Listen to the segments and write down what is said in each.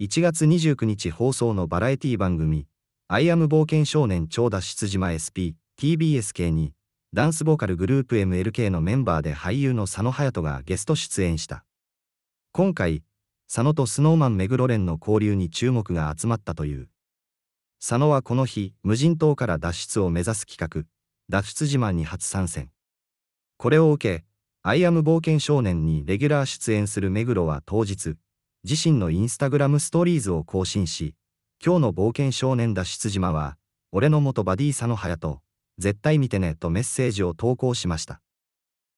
1月29日放送のバラエティ番組、アイアム冒険少年長田出島 SP、TBS 系に、ダンスボーカルグループ MLK のメンバーで俳優の佐野隼人がゲスト出演した。今回、佐野とスノーマン目黒蓮の交流に注目が集まったという。佐野はこの日、無人島から脱出を目指す企画、脱出自慢に初参戦。これを受け、アイアム冒険少年にレギュラー出演する目黒は当日、自身のインスタグラムストーリーズを更新し、今日の冒険少年脱出島は、俺の元バディ佐野隼人、絶対見てねとメッセージを投稿しました。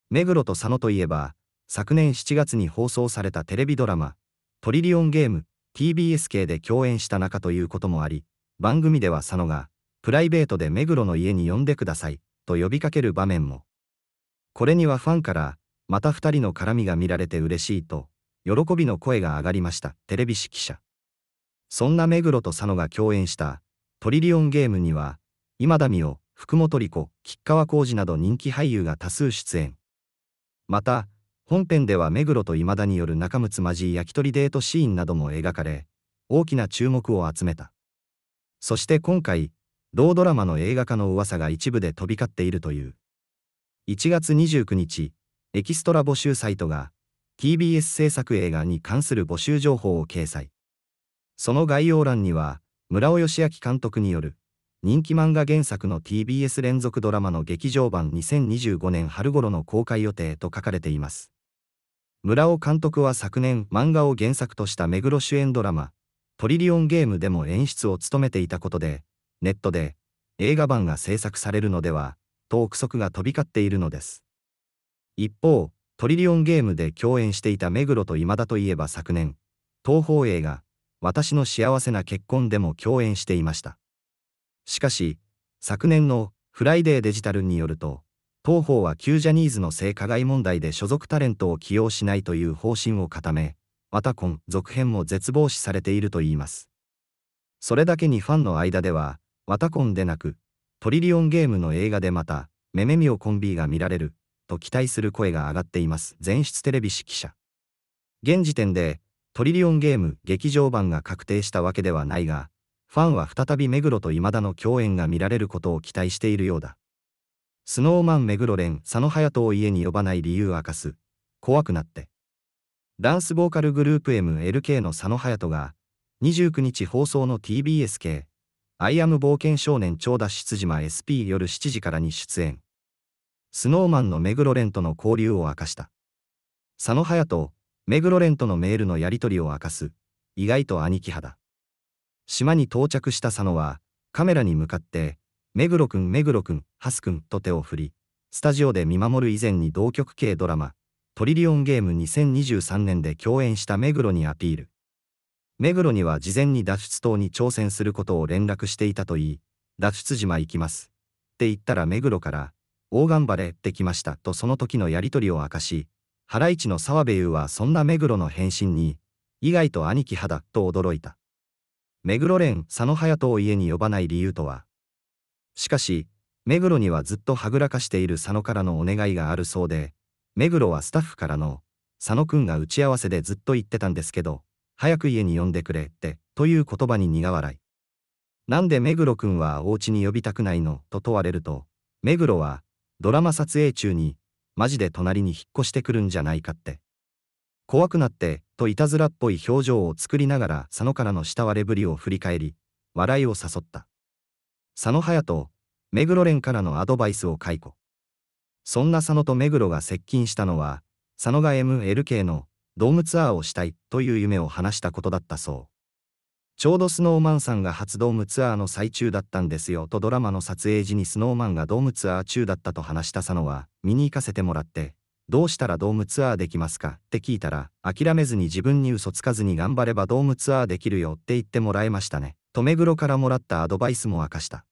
目黒と佐野といえば、昨年7月に放送されたテレビドラマ、トリリオンゲーム、TBS 系で共演した仲ということもあり、番組では佐野が、プライベートで目黒の家に呼んでください、と呼びかける場面も。これにはファンから、また2人の絡みが見られて嬉しいと、喜びの声が上がりました。テレビ史記者。そんな目黒と佐野が共演したトリリオンゲームには、今田美桜、福本莉子、吉川浩二など人気俳優が多数出演。また、本編では目黒と今田による仲睦まじい焼き鳥デートシーンなども描かれ、大きな注目を集めた。そして今回、同ドラマの映画化の噂が一部で飛び交っているという。1月29日、エキストラ募集サイトが、TBS 制作映画に関する募集情報を掲載。その概要欄には、村尾義明監督による、人気漫画原作の TBS 連続ドラマの劇場版2025年春頃の公開予定と書かれています。村尾監督は昨年漫画を原作とした目黒主演ドラマ、トリリオンゲームでも演出を務めていたことで、ネットで映画版が制作されるのでは、と憶測が飛び交っているのです。一方、トリリオンゲームで共演していた目黒と今田といえば昨年、東宝映画、私の幸せな結婚でも共演していました。しかし、昨年のフライデーデジタルによると、東宝は旧ジャニーズの性加害問題で所属タレントを起用しないという方針を固め、またン続編も絶望視されているといいます。それだけにファンの間では、ワタコンでなく、トリリオンゲームの映画でまた、メメミオコンビが見られると期待する声が上がっています。全室テレビ指記者。現時点で、トリリオンゲーム劇場版が確定したわけではないが、ファンは再び目黒と今田の共演が見られることを期待しているようだ。スノーマン目黒連佐野隼人を家に呼ばない理由明かす。怖くなって。ダンスボーカルグループ MLK の佐野隼人が、29日放送の TBS 系、アイアム冒険少年長田出島 SP 夜7時からに出演。スノーマンの目黒蓮との交流を明かした。佐野隼と目黒蓮とのメールのやり取りを明かす、意外と兄貴派だ。島に到着した佐野は、カメラに向かって、目黒くん目黒くん、ハスくんと手を振り、スタジオで見守る以前に同局系ドラマ、トリリオンゲーム2023年で共演した目黒にアピール。目黒には事前に脱出島に挑戦することを連絡していたといい、脱出島行きます。って言ったら目黒から、大頑張れできましたとその時のやり取りを明かし、ハライチの澤部優はそんな目黒の返信に、意外と兄貴派だと驚いた。目黒蓮、佐野隼人を家に呼ばない理由とは。しかし、目黒にはずっとはぐらかしている佐野からのお願いがあるそうで、目黒はスタッフからの、佐野くんが打ち合わせでずっと言ってたんですけど、早く家に呼んでくれって、という言葉に苦笑い。なんで目黒くんはお家に呼びたくないのと問われると、目黒は、ドラマ撮影中に、マジで隣に引っ越してくるんじゃないかって。怖くなって、といたずらっぽい表情を作りながら佐野からの慕われぶりを振り返り、笑いを誘った。佐野隼人、目黒蓮からのアドバイスを解雇。そんな佐野と目黒が接近したのは、佐野が MLK のドームツアーをしたいという夢を話したことだったそう。ちょうどスノーマンさんが初ドームツアーの最中だったんですよとドラマの撮影時にスノーマンがドームツアー中だったと話した佐野は、見に行かせてもらって、どうしたらドームツアーできますかって聞いたら、諦めずに自分に嘘つかずに頑張ればドームツアーできるよって言ってもらえましたね。と目黒からもらったアドバイスも明かした。